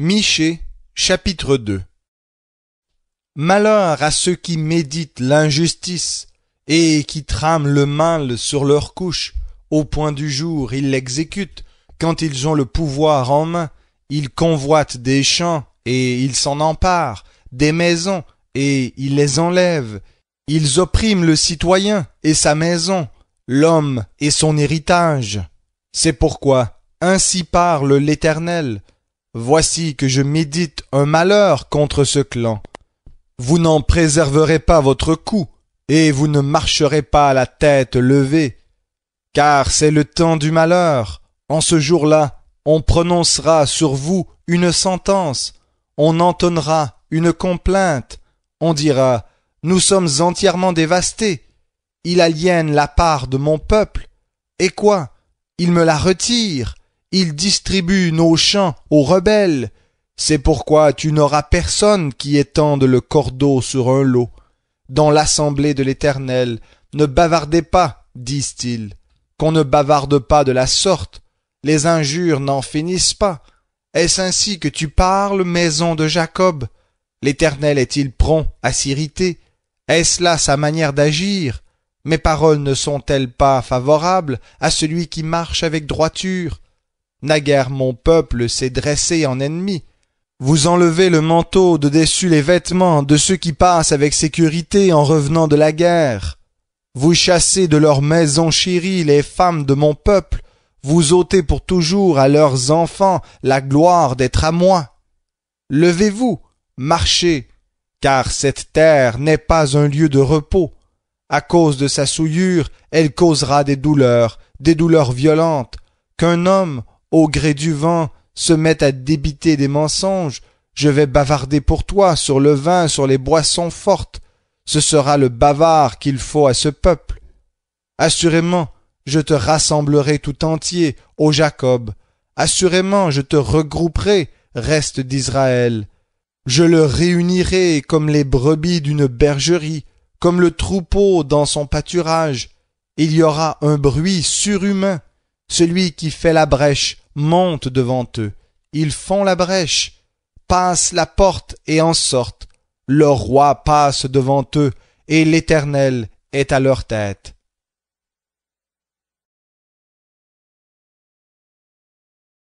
Michée chapitre 2 Malheur à ceux qui méditent l'injustice et qui trament le mal sur leur couche. Au point du jour, ils l'exécutent. Quand ils ont le pouvoir en main, ils convoitent des champs et ils s'en emparent, des maisons et ils les enlèvent. Ils oppriment le citoyen et sa maison, l'homme et son héritage. C'est pourquoi ainsi parle l'Éternel, Voici que je médite un malheur contre ce clan. Vous n'en préserverez pas votre cou, et vous ne marcherez pas la tête levée. Car c'est le temps du malheur. En ce jour-là, on prononcera sur vous une sentence, on entonnera une complainte, on dira Nous sommes entièrement dévastés. Il aliène la part de mon peuple. Et quoi Il me la retire. Il distribue nos champs aux rebelles. C'est pourquoi tu n'auras personne qui étende le cordeau sur un lot. Dans l'assemblée de l'Éternel, ne bavardez pas, disent-ils. Qu'on ne bavarde pas de la sorte. Les injures n'en finissent pas. Est-ce ainsi que tu parles, maison de Jacob L'Éternel est-il prompt à s'irriter Est-ce là sa manière d'agir Mes paroles ne sont-elles pas favorables à celui qui marche avec droiture Naguère mon peuple s'est dressé en ennemi. Vous enlevez le manteau de dessus les vêtements de ceux qui passent avec sécurité en revenant de la guerre. Vous chassez de leurs maisons chéries les femmes de mon peuple, vous ôtez pour toujours à leurs enfants la gloire d'être à moi. Levez-vous, marchez, car cette terre n'est pas un lieu de repos. À cause de sa souillure, elle causera des douleurs, des douleurs violentes, qu'un homme au gré du vent, se mettent à débiter des mensonges. Je vais bavarder pour toi sur le vin, sur les boissons fortes. Ce sera le bavard qu'il faut à ce peuple. Assurément, je te rassemblerai tout entier, ô Jacob. Assurément, je te regrouperai, reste d'Israël. Je le réunirai comme les brebis d'une bergerie, comme le troupeau dans son pâturage. Il y aura un bruit surhumain. Celui qui fait la brèche monte devant eux. Ils font la brèche, passent la porte et en sortent. Leur roi passe devant eux, et l'Éternel est à leur tête.